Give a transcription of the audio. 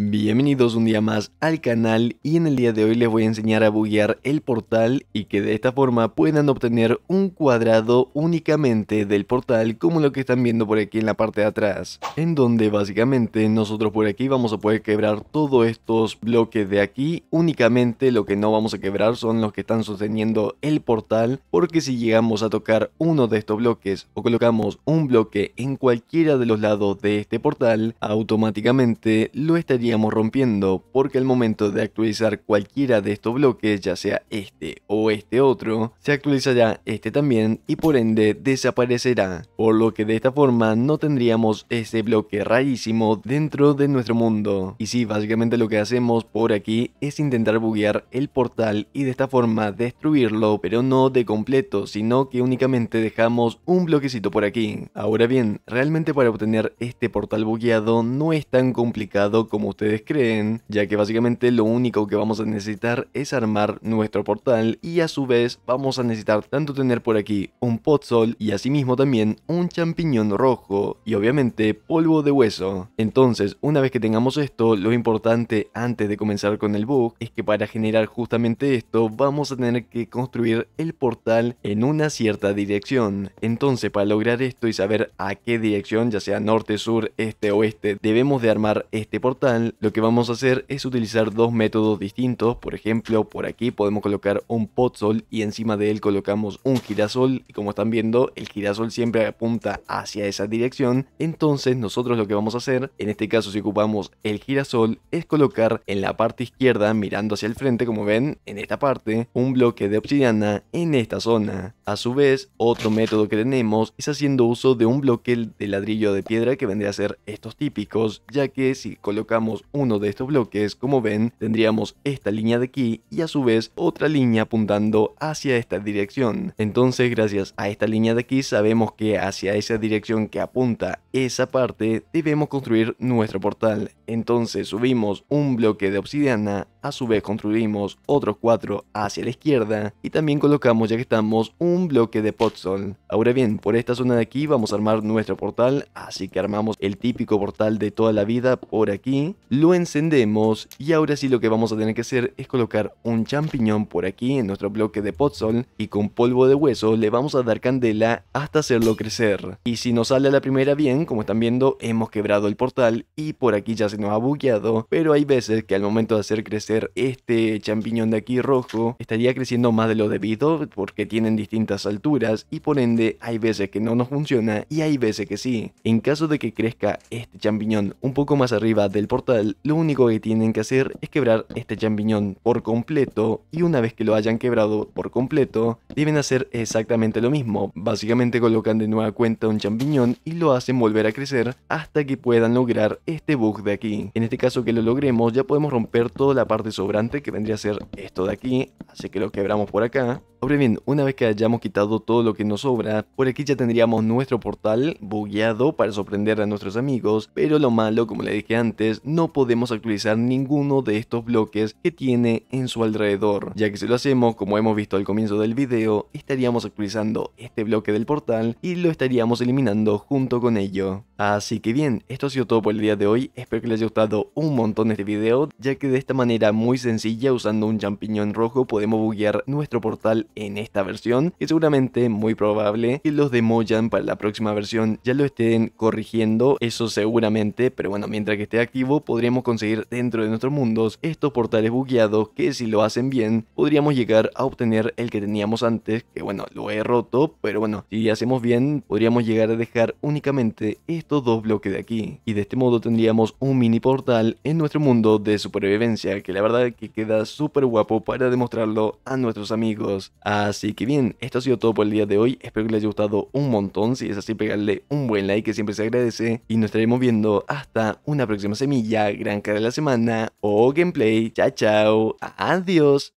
Bienvenidos un día más al canal y en el día de hoy les voy a enseñar a buguear el portal y que de esta forma puedan obtener un cuadrado únicamente del portal como lo que están viendo por aquí en la parte de atrás en donde básicamente nosotros por aquí vamos a poder quebrar todos estos bloques de aquí únicamente lo que no vamos a quebrar son los que están sosteniendo el portal porque si llegamos a tocar uno de estos bloques o colocamos un bloque en cualquiera de los lados de este portal automáticamente lo estaría rompiendo porque al momento de actualizar cualquiera de estos bloques, ya sea este o este otro, se actualizará este también y por ende desaparecerá, por lo que de esta forma no tendríamos ese bloque rarísimo dentro de nuestro mundo. Y si básicamente lo que hacemos por aquí es intentar buguear el portal y de esta forma destruirlo, pero no de completo, sino que únicamente dejamos un bloquecito por aquí. Ahora bien, realmente para obtener este portal bugueado no es tan complicado como ustedes creen, ya que básicamente lo único que vamos a necesitar es armar nuestro portal y a su vez vamos a necesitar tanto tener por aquí un potsol y asimismo también un champiñón rojo y obviamente polvo de hueso. Entonces, una vez que tengamos esto, lo importante antes de comenzar con el bug es que para generar justamente esto vamos a tener que construir el portal en una cierta dirección. Entonces, para lograr esto y saber a qué dirección, ya sea norte, sur, este, oeste, debemos de armar este portal lo que vamos a hacer es utilizar dos métodos distintos, por ejemplo por aquí podemos colocar un sol y encima de él colocamos un girasol y como están viendo el girasol siempre apunta hacia esa dirección, entonces nosotros lo que vamos a hacer, en este caso si ocupamos el girasol, es colocar en la parte izquierda mirando hacia el frente como ven, en esta parte, un bloque de obsidiana en esta zona. A su vez, otro método que tenemos es haciendo uso de un bloque de ladrillo de piedra que vendría a ser estos típicos, ya que si colocamos uno de estos bloques, como ven, tendríamos esta línea de aquí y a su vez otra línea apuntando hacia esta dirección. Entonces, gracias a esta línea de aquí, sabemos que hacia esa dirección que apunta esa parte, debemos construir nuestro portal. Entonces, subimos un bloque de obsidiana, a su vez construimos otros cuatro hacia la izquierda y también colocamos, ya que estamos, un bloque de potsol. Ahora bien, por esta zona de aquí vamos a armar nuestro portal, así que armamos el típico portal de toda la vida por aquí lo encendemos y ahora sí lo que vamos a tener que hacer es colocar un champiñón por aquí en nuestro bloque de potsol y con polvo de hueso le vamos a dar candela hasta hacerlo crecer. Y si nos sale a la primera bien, como están viendo, hemos quebrado el portal y por aquí ya se nos ha bugueado, pero hay veces que al momento de hacer crecer este champiñón de aquí rojo, estaría creciendo más de lo debido porque tienen distintas alturas y por ende hay veces que no nos funciona y hay veces que sí. En caso de que crezca este champiñón un poco más arriba del portal, lo único que tienen que hacer es quebrar este champiñón por completo y una vez que lo hayan quebrado por completo, deben hacer exactamente lo mismo. Básicamente colocan de nueva cuenta un champiñón y lo hacen volver a crecer hasta que puedan lograr este bug de aquí. En este caso que lo logremos ya podemos romper toda la parte sobrante que vendría a ser esto de aquí, así que lo quebramos por acá Ahora bien, una vez que hayamos quitado todo lo que nos sobra, por aquí ya tendríamos nuestro portal bugueado para sorprender a nuestros amigos, pero lo malo, como le dije antes, no podemos actualizar ninguno de estos bloques que tiene en su alrededor, ya que si lo hacemos, como hemos visto al comienzo del video, estaríamos actualizando este bloque del portal y lo estaríamos eliminando junto con ello. Así que bien, esto ha sido todo por el día de hoy, espero que les haya gustado un montón este video, ya que de esta manera muy sencilla usando un champiñón rojo podemos buguear nuestro portal en esta versión y seguramente muy probable que los de Mojang para la próxima versión ya lo estén corrigiendo, eso seguramente, pero bueno, mientras que esté activo podríamos conseguir dentro de nuestros mundos estos portales bugueados que si lo hacen bien podríamos llegar a obtener el que teníamos antes, que bueno, lo he roto, pero bueno, si hacemos bien podríamos llegar a dejar únicamente estos dos bloques de aquí y de este modo tendríamos un mini portal en nuestro mundo de supervivencia que la verdad que queda súper guapo para demostrarlo a nuestros amigos. Así que bien, esto ha sido todo por el día de hoy. Espero que les haya gustado un montón. Si es así, pegarle un buen like que siempre se agradece. Y nos estaremos viendo hasta una próxima semilla, gran cara de la semana o gameplay. Chao, chao. Adiós.